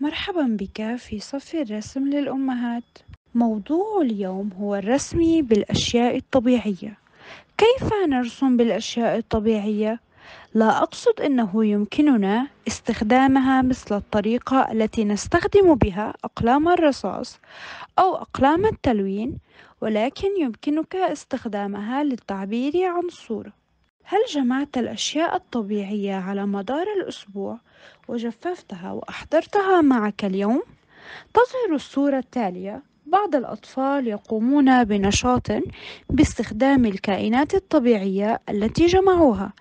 مرحبا بك في صف الرسم للأمهات موضوع اليوم هو الرسم بالأشياء الطبيعية كيف نرسم بالأشياء الطبيعية؟ لا أقصد أنه يمكننا استخدامها مثل الطريقة التي نستخدم بها أقلام الرصاص أو أقلام التلوين ولكن يمكنك استخدامها للتعبير عن الصورة هل جمعت الأشياء الطبيعية على مدار الأسبوع وجففتها وأحضرتها معك اليوم؟ تظهر الصورة التالية بعض الأطفال يقومون بنشاط باستخدام الكائنات الطبيعية التي جمعوها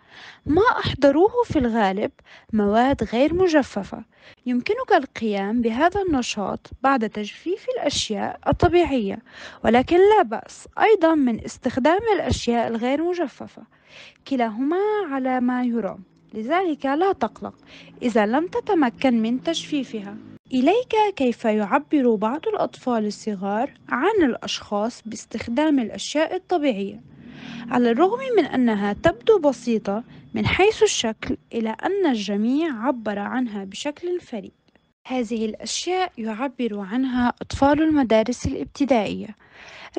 ما أحضروه في الغالب مواد غير مجففة يمكنك القيام بهذا النشاط بعد تجفيف الأشياء الطبيعية ولكن لا بأس أيضا من استخدام الأشياء الغير مجففة كلاهما على ما يرام لذلك لا تقلق إذا لم تتمكن من تجفيفها إليك كيف يعبر بعض الأطفال الصغار عن الأشخاص باستخدام الأشياء الطبيعية على الرغم من أنها تبدو بسيطة من حيث الشكل إلى أن الجميع عبر عنها بشكل فريد هذه الأشياء يعبر عنها أطفال المدارس الابتدائية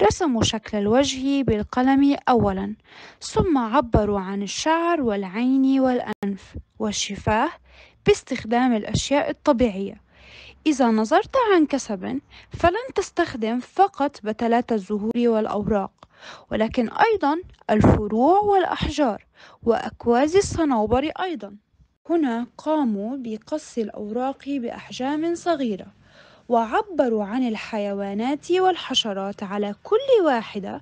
رسموا شكل الوجه بالقلم أولا ثم عبروا عن الشعر والعين والأنف والشفاه باستخدام الأشياء الطبيعية إذا نظرت عن كسب فلن تستخدم فقط بتلات الزهور والأوراق ولكن أيضا الفروع والأحجار وأكواز الصنوبر أيضا هنا قاموا بقص الأوراق بأحجام صغيرة وعبروا عن الحيوانات والحشرات على كل واحدة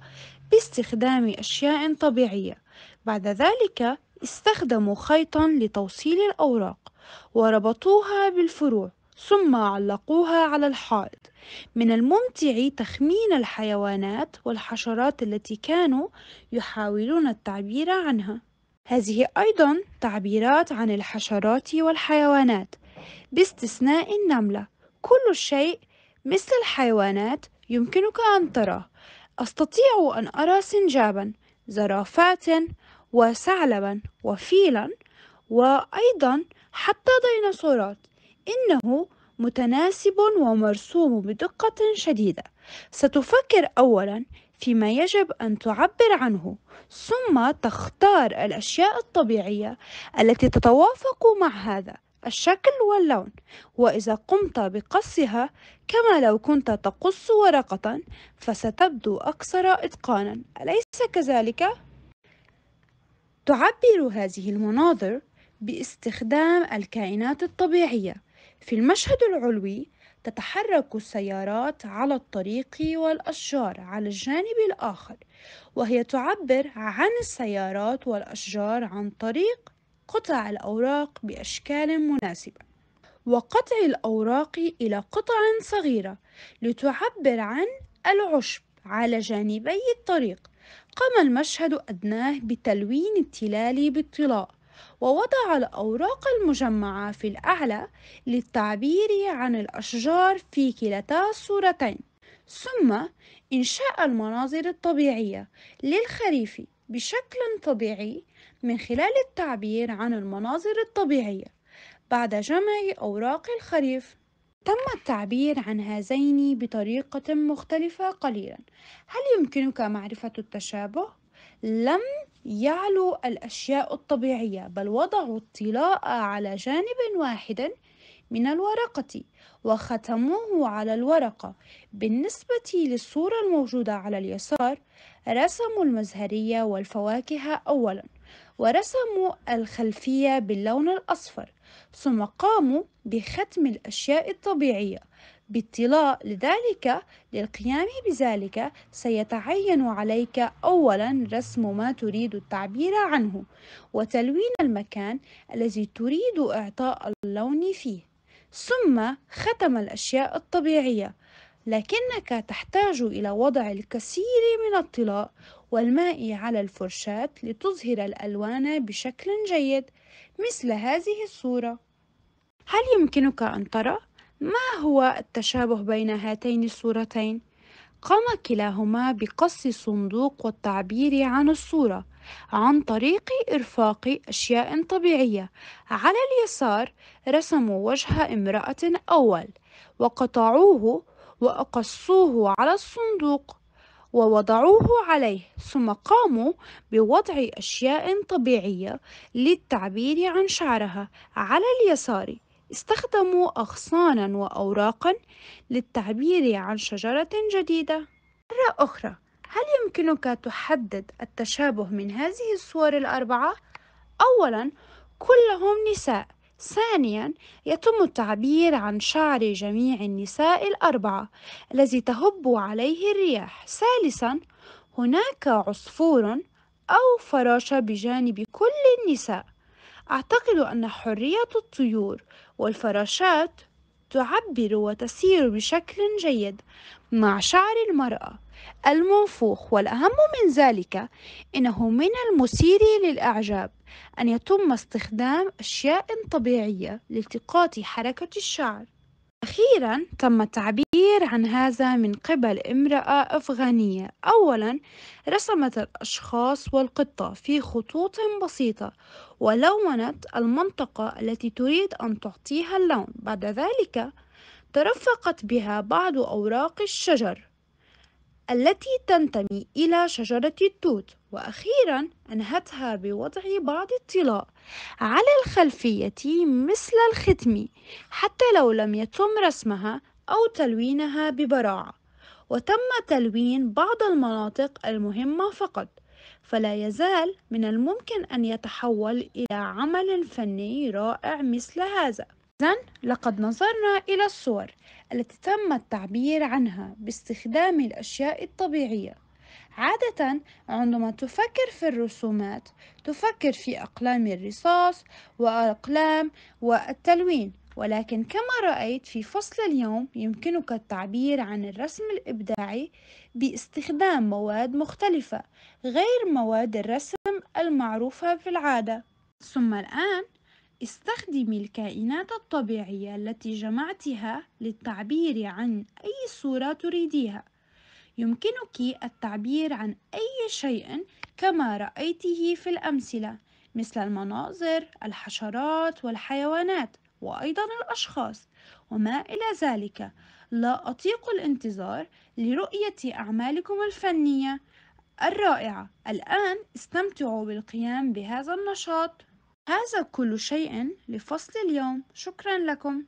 باستخدام أشياء طبيعية بعد ذلك استخدموا خيطا لتوصيل الأوراق وربطوها بالفروع ثم علقوها على الحائط من الممتع تخمين الحيوانات والحشرات التي كانوا يحاولون التعبير عنها هذه أيضا تعبيرات عن الحشرات والحيوانات باستثناء النملة كل شيء مثل الحيوانات يمكنك أن تراه أستطيع أن أرى سنجابا زرافات وثعلبا وفيلا وأيضا حتى ديناصورات إنه متناسب ومرسوم بدقة شديدة ستفكر أولا فيما يجب أن تعبر عنه ثم تختار الأشياء الطبيعية التي تتوافق مع هذا الشكل واللون وإذا قمت بقصها كما لو كنت تقص ورقة فستبدو أكثر إتقانا أليس كذلك؟ تعبر هذه المناظر باستخدام الكائنات الطبيعية في المشهد العلوي تتحرك السيارات على الطريق والأشجار على الجانب الآخر وهي تعبر عن السيارات والأشجار عن طريق قطع الأوراق بأشكال مناسبة وقطع الأوراق إلى قطع صغيرة لتعبر عن العشب على جانبي الطريق قام المشهد أدناه بتلوين التلال بالطلاء ووضع الأوراق المجمعة في الأعلى للتعبير عن الأشجار في كلتا الصورتين ثم إنشاء المناظر الطبيعية للخريف بشكل طبيعي من خلال التعبير عن المناظر الطبيعية بعد جمع أوراق الخريف تم التعبير عن هذين بطريقة مختلفة قليلا هل يمكنك معرفة التشابه؟ لم يعلو الأشياء الطبيعية بل وضعوا الطلاء على جانب واحد من الورقة وختموه على الورقة بالنسبة للصورة الموجودة على اليسار رسموا المزهرية والفواكه أولا ورسموا الخلفية باللون الأصفر ثم قاموا بختم الأشياء الطبيعية بالطلاء لذلك للقيام بذلك سيتعين عليك أولا رسم ما تريد التعبير عنه وتلوين المكان الذي تريد إعطاء اللون فيه ثم ختم الأشياء الطبيعية لكنك تحتاج إلى وضع الكثير من الطلاء والماء على الفرشاة لتظهر الألوان بشكل جيد مثل هذه الصورة هل يمكنك أن ترى؟ ما هو التشابه بين هاتين الصورتين قام كلاهما بقص الصندوق والتعبير عن الصوره عن طريق إرفاق أشياء طبيعية على اليسار رسموا وجه امرأة أول وقطعوه وأقصوه على الصندوق ووضعوه عليه ثم قاموا بوضع أشياء طبيعية للتعبير عن شعرها على اليسار استخدموا أغصانا وأوراقا للتعبير عن شجرة جديدة مرة أخرى هل يمكنك تحدد التشابه من هذه الصور الأربعة؟ أولا كلهم نساء ثانيا يتم التعبير عن شعر جميع النساء الأربعة الذي تهب عليه الرياح ثالثا هناك عصفور أو فراشة بجانب كل النساء أعتقد أن حرية الطيور والفراشات تعبر وتسير بشكل جيد مع شعر المرأة المنفوخ والأهم من ذلك إنه من المثير للإعجاب أن يتم استخدام أشياء طبيعية لالتقاط حركة الشعر أخيرا تم التعبير عن هذا من قبل امرأة أفغانية أولا رسمت الأشخاص والقطة في خطوط بسيطة ولونت المنطقة التي تريد أن تعطيها اللون بعد ذلك ترفقت بها بعض أوراق الشجر التي تنتمي إلى شجرة التوت وأخيرا أنهتها بوضع بعض الطلاء على الخلفية مثل الختم حتى لو لم يتم رسمها أو تلوينها ببراعة وتم تلوين بعض المناطق المهمة فقط فلا يزال من الممكن أن يتحول إلى عمل فني رائع مثل هذا إذن لقد نظرنا إلى الصور التي تم التعبير عنها باستخدام الأشياء الطبيعية عادة عندما تفكر في الرسومات تفكر في أقلام الرصاص وأقلام والتلوين ولكن كما رأيت في فصل اليوم يمكنك التعبير عن الرسم الإبداعي باستخدام مواد مختلفة غير مواد الرسم المعروفة في العادة ثم الآن استخدمي الكائنات الطبيعية التي جمعتها للتعبير عن أي صورة تريديها يمكنك التعبير عن أي شيء كما رأيته في الأمثلة مثل المناظر الحشرات والحيوانات وأيضا الأشخاص وما إلى ذلك لا أطيق الانتظار لرؤية أعمالكم الفنية الرائعة الآن استمتعوا بالقيام بهذا النشاط هذا كل شيء لفصل اليوم شكرا لكم